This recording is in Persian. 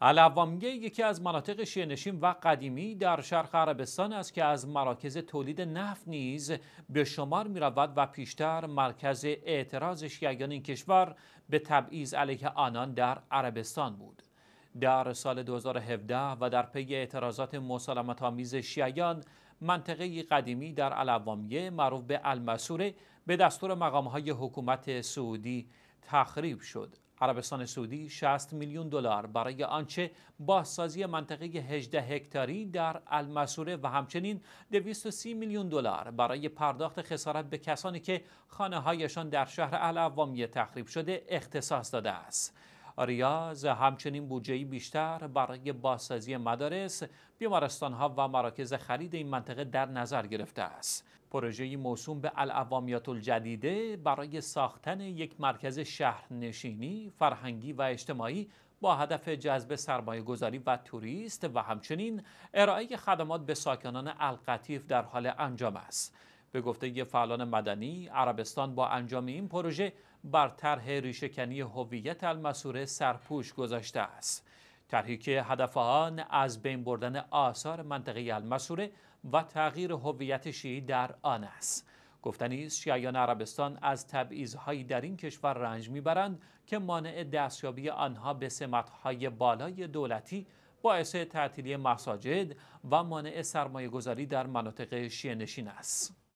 العوامیه یکی از مناطق شیرنشین و قدیمی در شرق عربستان است که از مراکز تولید نفت نیز به شمار می رود و پیشتر مرکز اعتراض شیعیان این کشور به تبعیض علیه آنان در عربستان بود. در سال 2017 و در پی اعتراضات مسالمت آمیز شیعیان منطقه قدیمی در العوامیه معروف به المسوره به دستور مقامهای حکومت سعودی تخریب شد عربستان سعودی 60 میلیون دلار برای آنچه بازسازی منطقه 18 هکتاری در المسوره و همچنین 230 میلیون دلار برای پرداخت خسارت به کسانی که خانه هایشان در شهر العوامیه تخریب شده اختصاص داده است. ریاض آره همچنین بودجه بیشتر برای بازسازی مدارس بیمارستان ها و مراکز خرید این منطقه در نظر گرفته است پروژه موسوم به العوامیات الجدیده برای ساختن یک مرکز شهرنشینی، فرهنگی و اجتماعی با هدف جذب سرمایه گذاری و توریست و همچنین ارائه خدمات به ساکنان القطیف در حال انجام است. به گفته فعالان مدنی عربستان با انجام این پروژه بر طرح ریشهکنی هویت المسوره سرپوش گذاشته است طرحی که هدف آن از بین بردن آثار منطقه المسوره و تغییر هویت شیعی در آن است گفتنی است شیعیان عربستان از تبعیضهایی در این کشور رنج میبرند که مانع دستیابی آنها به سمتهای بالای دولتی باعث تعطیلی مساجد و مانع سرمایه گذاری در مناطق شیعه نشین است